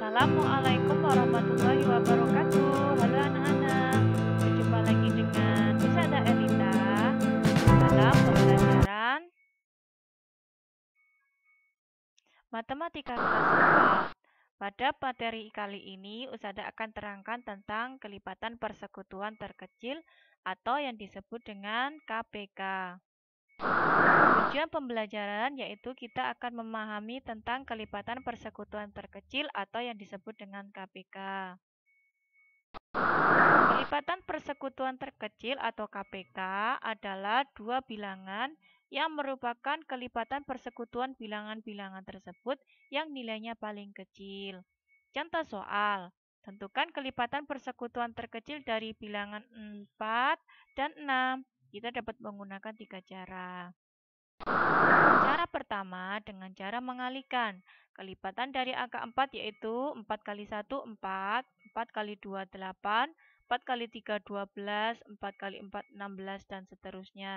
Assalamualaikum warahmatullahi wabarakatuh. Halo anak-anak, berjumpa lagi dengan Bisada Elita dalam pembelajaran Matematika kelas 4. Pada materi kali ini, Usada akan terangkan tentang kelipatan persekutuan terkecil atau yang disebut dengan KPK. Tujuan pembelajaran yaitu kita akan memahami tentang kelipatan persekutuan terkecil atau yang disebut dengan KPK. Kelipatan persekutuan terkecil atau KPK adalah dua bilangan yang merupakan kelipatan persekutuan bilangan-bilangan tersebut yang nilainya paling kecil. Contoh soal, tentukan kelipatan persekutuan terkecil dari bilangan 4 dan 6. Kita dapat menggunakan tiga cara. Cara pertama dengan cara mengalikan Kelipatan dari angka 4 yaitu 4 kali 1, 4, 4 kali 2, 8, 4 kali 3, 12, 4 kali 4, 16, dan seterusnya.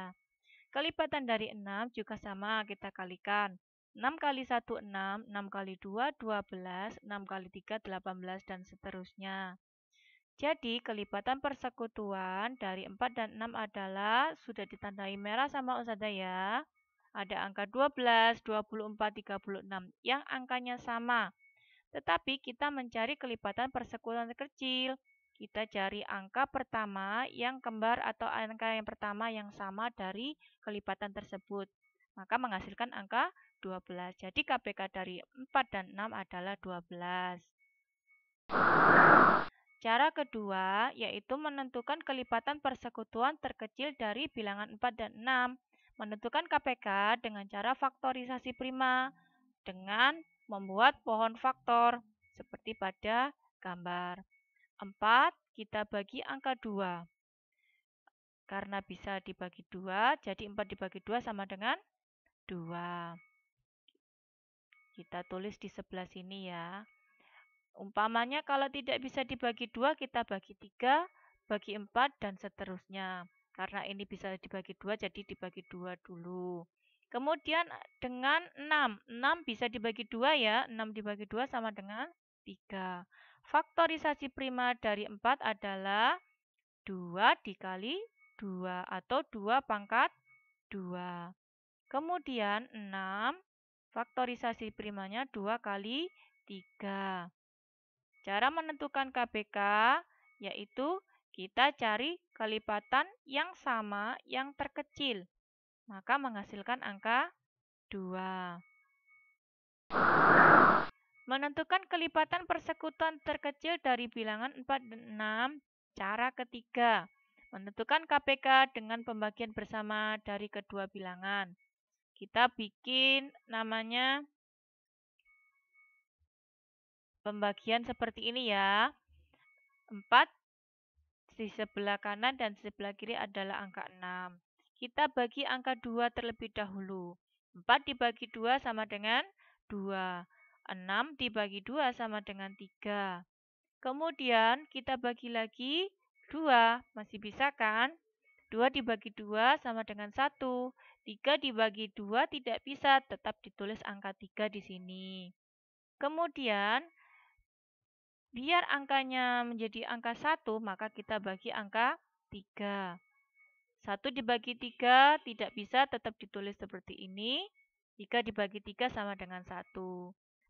Kelipatan dari 6 juga sama, kita kalikan. 6 kali 1, 6, 6 kali 2, 12, 6 kali 3, 18, dan seterusnya. Jadi, kelipatan persekutuan dari 4 dan 6 adalah sudah ditandai merah sama Ustazah ya. Ada angka 12, 24, 36 yang angkanya sama. Tetapi kita mencari kelipatan persekutuan kecil. Kita cari angka pertama yang kembar atau angka yang pertama yang sama dari kelipatan tersebut. Maka menghasilkan angka 12. Jadi KPK dari 4 dan 6 adalah 12. Cara kedua yaitu menentukan kelipatan persekutuan terkecil dari bilangan 4 dan 6. Menentukan KPK dengan cara faktorisasi prima dengan membuat pohon faktor seperti pada gambar. 4 kita bagi angka 2. Karena bisa dibagi 2, jadi 4 dibagi 2 sama dengan 2. Kita tulis di sebelah sini ya. Umpamanya kalau tidak bisa dibagi dua, kita bagi tiga, bagi empat, dan seterusnya. Karena ini bisa dibagi dua, jadi dibagi dua dulu. Kemudian eh, dengan 6. 6 bisa dibagi dua ya. 6 dibagi dua sama dengan 3. Faktorisasi prima dari 4 adalah 2 dikali 2 atau 2 pangkat 2. Kemudian 6 faktorisasi primanya 2 kali 3. Cara menentukan KBK yaitu kita cari kelipatan yang sama yang terkecil, maka menghasilkan angka 2. Menentukan kelipatan persekutuan terkecil dari bilangan 4 dan 6, cara ketiga. Menentukan KPK dengan pembagian bersama dari kedua bilangan. Kita bikin namanya Pembagian seperti ini ya. 4 di sebelah kanan dan sebelah kiri adalah angka 6. Kita bagi angka 2 terlebih dahulu. 4 dibagi 2 sama dengan 2. 6 dibagi 2 sama dengan 3. Kemudian kita bagi lagi 2. Masih bisa kan? 2 dibagi 2 sama dengan 1. 3 dibagi 2 tidak bisa, tetap ditulis angka 3 di sini. Kemudian Biar angkanya menjadi angka 1, maka kita bagi angka 3. 1 dibagi 3 tidak bisa tetap ditulis seperti ini. 3 dibagi 3 sama dengan 1.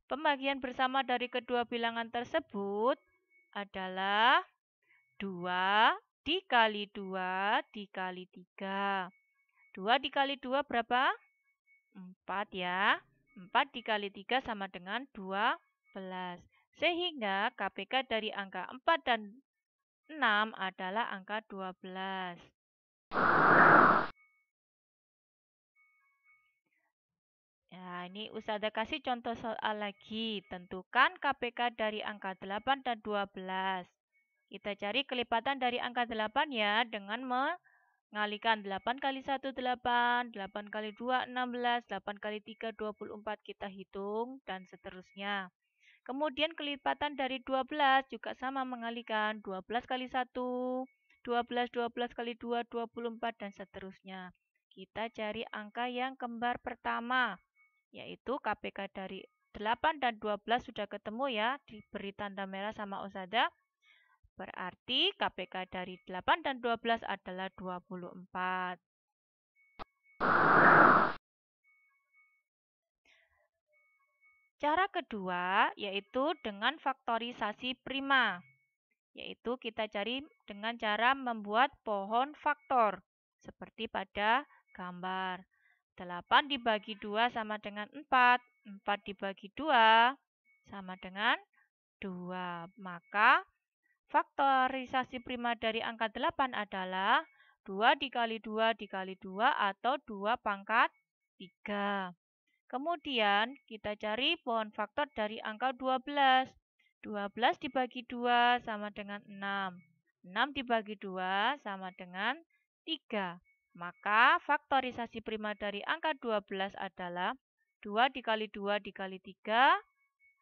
Pembagian bersama dari kedua bilangan tersebut adalah 2 dikali 2 dikali 3. 2 dikali 2 berapa? 4 ya. 4 dikali 3 sama dengan 12. Sehingga KPK dari angka 4 dan 6 adalah angka 12. Ya ini Ustazah kasih contoh soal lagi. Tentukan KPK dari angka 8 dan 12. Kita cari kelipatan dari angka 8 ya dengan mengalikan 8 kali 1, 8, 8 kali 2, 16, 8 kali 3, 24. Kita hitung dan seterusnya. Kemudian kelipatan dari 12 juga sama mengalikan 12 kali 1, 12, 12 kali 2, 24 dan seterusnya. Kita cari angka yang kembar pertama, yaitu KPK dari 8 dan 12 sudah ketemu ya, diberi tanda merah sama Osada. Berarti KPK dari 8 dan 12 adalah 24. Cara kedua yaitu dengan faktorisasi prima, yaitu kita cari dengan cara membuat pohon faktor, seperti pada gambar. 8 dibagi 2 sama dengan 4, 4 dibagi 2 sama dengan 2. Maka faktorisasi prima dari angka 8 adalah 2 dikali 2 dikali 2 atau 2 pangkat 3. Kemudian kita cari pohon faktor dari angka 12. 12 dibagi 2 sama dengan 6. 6 dibagi 2 sama dengan 3. Maka faktorisasi prima dari angka 12 adalah 2 dikali 2 dikali 3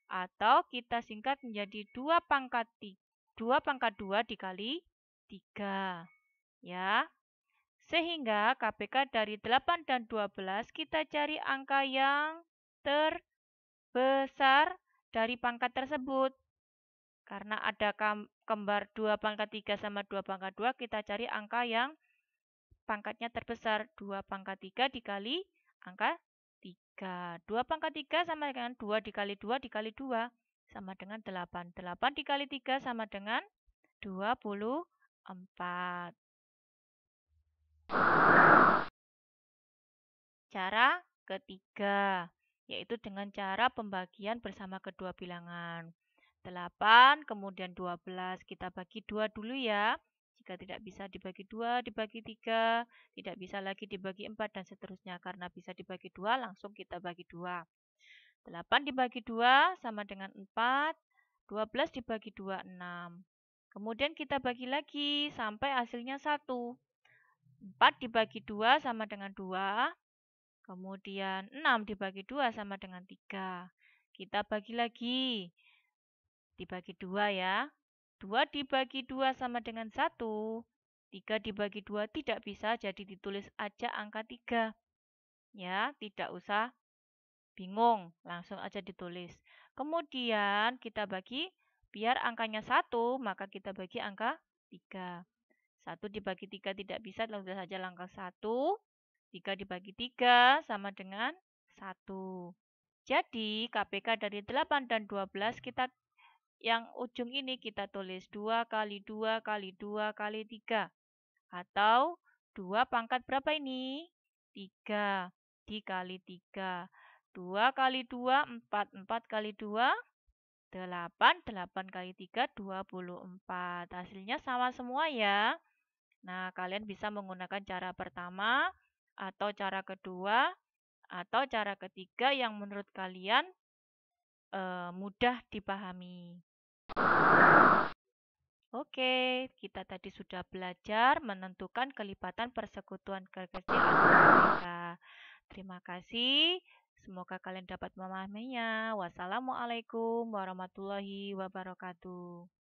atau kita singkat menjadi 2 pangkat 3, 2 pangkat 2 dikali 3. Ya, sehingga KPK dari 8 dan 12 kita cari angka yang terbesar dari pangkat tersebut. Karena ada kembar 2 pangkat 3 sama 2 pangkat 2, kita cari angka yang pangkatnya terbesar. 2 pangkat 3 dikali angka 3. 2 pangkat 3 sama dengan 2 dikali 2 dikali 2 sama dengan 8. 8 dikali 3 sama dengan 24. Cara ketiga, yaitu dengan cara pembagian bersama kedua bilangan. 8, kemudian 12, kita bagi 2 dulu ya. Jika tidak bisa dibagi 2, dibagi 3, tidak bisa lagi dibagi 4, dan seterusnya. Karena bisa dibagi 2, langsung kita bagi 2. 8 dibagi 2 sama dengan 4, 12 dibagi 2, 6. Kemudian kita bagi lagi sampai hasilnya 1. 4 dibagi 2 sama dengan 2. Kemudian 6 dibagi 2 sama dengan 3. Kita bagi lagi. Dibagi 2 ya. 2 dibagi 2 sama dengan 1. 3 dibagi 2 tidak bisa, jadi ditulis aja angka 3. Ya, tidak usah bingung, langsung aja ditulis. Kemudian kita bagi, biar angkanya 1, maka kita bagi angka 3. 1 dibagi 3 tidak bisa, lalu saja langkah 1. 3 dibagi 3 sama dengan 1. Jadi, KPK dari 8 dan 12 kita yang ujung ini kita tulis 2 kali 2 kali 2 kali 3. Atau 2 pangkat berapa ini? 3 dikali 3. 2 kali 2, 4. 4 kali 2, 8. 8 kali 3, 24. Hasilnya sama semua ya. Nah, kalian bisa menggunakan cara pertama atau cara kedua atau cara ketiga yang menurut kalian e, mudah dipahami. Oke, kita tadi sudah belajar menentukan kelipatan persekutuan kekecil atau Terima kasih. Semoga kalian dapat memahaminya. Wassalamualaikum warahmatullahi wabarakatuh.